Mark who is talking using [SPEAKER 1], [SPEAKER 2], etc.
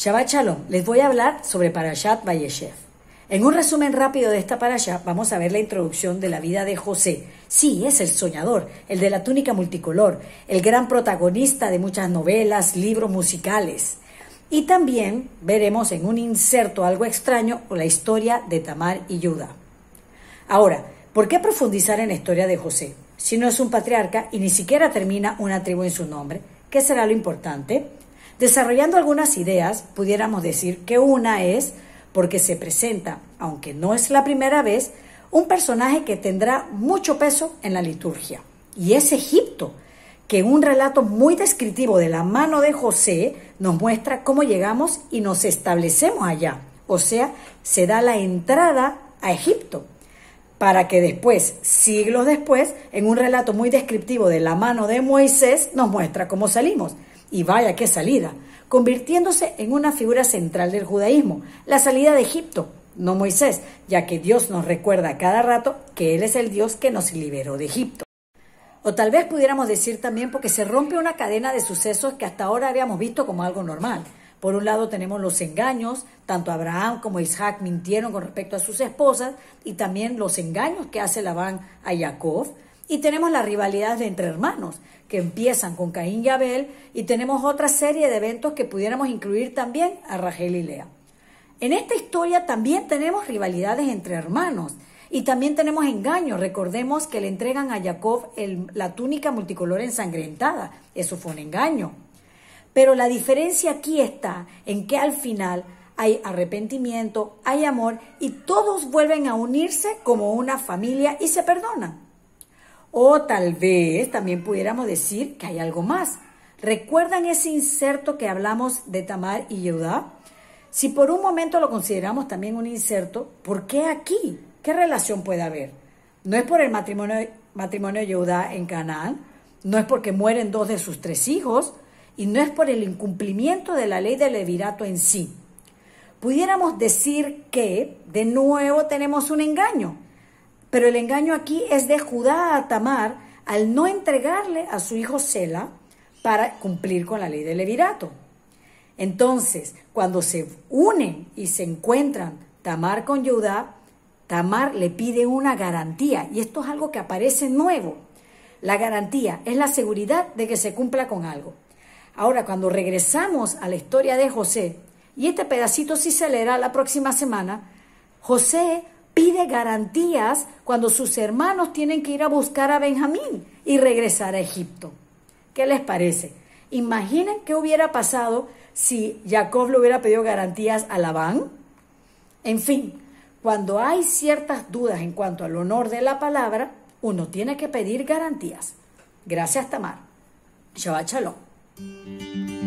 [SPEAKER 1] Shabbat Shalom, les voy a hablar sobre Parashat Vayeshev. En un resumen rápido de esta parasha, vamos a ver la introducción de la vida de José. Sí, es el soñador, el de la túnica multicolor, el gran protagonista de muchas novelas, libros musicales. Y también veremos en un inserto algo extraño la historia de Tamar y Judá. Ahora, ¿por qué profundizar en la historia de José? Si no es un patriarca y ni siquiera termina una tribu en su nombre, ¿qué será lo importante? Desarrollando algunas ideas, pudiéramos decir que una es porque se presenta, aunque no es la primera vez, un personaje que tendrá mucho peso en la liturgia. Y es Egipto, que en un relato muy descriptivo de la mano de José nos muestra cómo llegamos y nos establecemos allá. O sea, se da la entrada a Egipto para que después, siglos después, en un relato muy descriptivo de la mano de Moisés, nos muestra cómo salimos y vaya qué salida, convirtiéndose en una figura central del judaísmo, la salida de Egipto, no Moisés, ya que Dios nos recuerda cada rato que Él es el Dios que nos liberó de Egipto. O tal vez pudiéramos decir también porque se rompe una cadena de sucesos que hasta ahora habíamos visto como algo normal. Por un lado tenemos los engaños, tanto Abraham como Isaac mintieron con respecto a sus esposas, y también los engaños que hace Labán a Jacob, y tenemos las rivalidades de entre hermanos, que empiezan con Caín y Abel, y tenemos otra serie de eventos que pudiéramos incluir también a Rachel y Lea. En esta historia también tenemos rivalidades entre hermanos y también tenemos engaños. Recordemos que le entregan a Jacob la túnica multicolor ensangrentada. Eso fue un engaño. Pero la diferencia aquí está en que al final hay arrepentimiento, hay amor y todos vuelven a unirse como una familia y se perdonan. O tal vez también pudiéramos decir que hay algo más. ¿Recuerdan ese inserto que hablamos de Tamar y Yehudá? Si por un momento lo consideramos también un inserto, ¿por qué aquí? ¿Qué relación puede haber? No es por el matrimonio, matrimonio de Yehudá en Canaán, no es porque mueren dos de sus tres hijos, y no es por el incumplimiento de la ley del levirato en sí. Pudiéramos decir que, de nuevo, tenemos un engaño pero el engaño aquí es de Judá a Tamar al no entregarle a su hijo Sela para cumplir con la ley del levirato. Entonces, cuando se unen y se encuentran Tamar con Judá, Tamar le pide una garantía, y esto es algo que aparece nuevo. La garantía es la seguridad de que se cumpla con algo. Ahora, cuando regresamos a la historia de José, y este pedacito sí se leerá la próxima semana, José pide garantías cuando sus hermanos tienen que ir a buscar a Benjamín y regresar a Egipto. ¿Qué les parece? Imaginen qué hubiera pasado si Jacob le hubiera pedido garantías a Labán. En fin, cuando hay ciertas dudas en cuanto al honor de la palabra, uno tiene que pedir garantías. Gracias, Tamar. Shabbat Shalom.